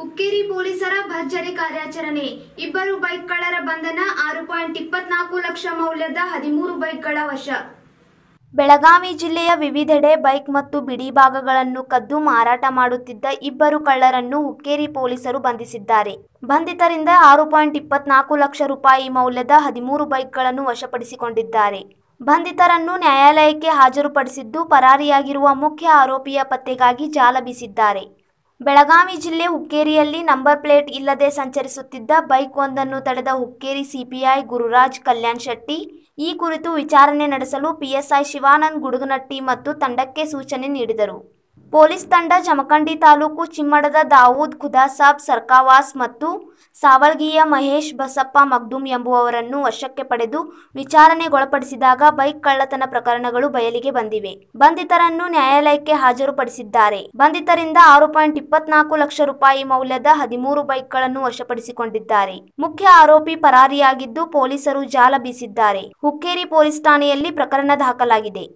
ಹುಕ್ಕೇರಿ ಪೊಲೀಸರ ಭರ್ಜರಿ ಕಾರ್ಯಾಚರಣೆ ಇಬ್ಬರು ಬೈಕ್ ಕಳ್ಳರ ಬಂಧನ ಆರು ಪಾಯಿಂಟ್ ಇಪ್ಪತ್ನಾಲ್ಕು ಲಕ್ಷ ಮೌಲ್ಯದ ಹದಿಮೂರು ಬೈಕ್ಗಳ ವಶ ಬೆಳಗಾವಿ ಜಿಲ್ಲೆಯ ವಿವಿಧೆಡೆ ಬೈಕ್ ಮತ್ತು ಬಿಡಿ ಭಾಗಗಳನ್ನು ಕದ್ದು ಮಾರಾಟ ಮಾಡುತ್ತಿದ್ದ ಇಬ್ಬರು ಕಳ್ಳರನ್ನು ಹುಕ್ಕೇರಿ ಪೊಲೀಸರು ಬಂಧಿಸಿದ್ದಾರೆ ಬಂಧಿತರಿಂದ ಆರು ಪಾಯಿಂಟ್ ಇಪ್ಪತ್ನಾಲ್ಕು ಲಕ್ಷ ರೂಪಾಯಿ ಮೌಲ್ಯದ ಹದಿಮೂರು ಬೈಕ್ಗಳನ್ನು ವಶಪಡಿಸಿಕೊಂಡಿದ್ದಾರೆ ಬಂಧಿತರನ್ನು ನ್ಯಾಯಾಲಯಕ್ಕೆ ಹಾಜರುಪಡಿಸಿದ್ದು ಪರಾರಿಯಾಗಿರುವ ಮುಖ್ಯ ಆರೋಪಿಯ ಪತ್ತೆಗಾಗಿ ಜಾಲ ಬೀಸಿದ್ದಾರೆ ಬೆಳಗಾವಿ ಜಿಲ್ಲೆ ಹುಕ್ಕೇರಿಯಲ್ಲಿ ನಂಬರ್ ಪ್ಲೇಟ್ ಇಲ್ಲದೆ ಸಂಚರಿಸುತ್ತಿದ್ದ ಬೈಕ್ ಒಂದನ್ನು ತಡೆದ ಹುಕ್ಕೇರಿ ಸಿಪಿಐ ಗುರುರಾಜ್ ಕಲ್ಯಾಣ್ ಶೆಟ್ಟಿ ಈ ಕುರಿತು ವಿಚಾರಣೆ ನಡೆಸಲು ಪಿಎಸ್ಐ ಶಿವಾನಂದ್ ಗುಡುಗನಟ್ಟಿ ಮತ್ತು ತಂಡಕ್ಕೆ ಸೂಚನೆ ನೀಡಿದರು ಪೊಲೀಸ್ ತಂಡ ಜಮಖಂಡಿ ತಾಲೂಕು ಚಿಮ್ಮಡದ ದಾವೂದ್ ಖುದಾಸಾಬ್ ಸರ್ಕಾವಾಸ್ ಮತ್ತು ಸಾವಳ್ಗಿಯ ಮಹೇಶ್ ಬಸಪ್ಪ ಮಗ್ದುಮ್ ಎಂಬುವವರನ್ನು ವಶಕ್ಕೆ ಪಡೆದು ವಿಚಾರಣೆಗೊಳಪಡಿಸಿದಾಗ ಬೈಕ್ ಕಳ್ಳತನ ಪ್ರಕರಣಗಳು ಬಯಲಿಗೆ ಬಂದಿವೆ ಬಂಧಿತರನ್ನು ನ್ಯಾಯಾಲಯಕ್ಕೆ ಹಾಜರುಪಡಿಸಿದ್ದಾರೆ ಬಂಧಿತರಿಂದ ಆರು ಪಾಯಿಂಟ್ ಇಪ್ಪತ್ನಾಲ್ಕು ಲಕ್ಷ ರೂಪಾಯಿ ಮೌಲ್ಯದ ಹದಿಮೂರು ಬೈಕ್ಗಳನ್ನು ವಶಪಡಿಸಿಕೊಂಡಿದ್ದಾರೆ ಮುಖ್ಯ ಆರೋಪಿ ಪರಾರಿಯಾಗಿದ್ದು ಪೊಲೀಸರು ಜಾಲ ಬೀಸಿದ್ದಾರೆ ಹುಕ್ಕೇರಿ ಪೊಲೀಸ್ ಠಾಣೆಯಲ್ಲಿ ಪ್ರಕರಣ ದಾಖಲಾಗಿದೆ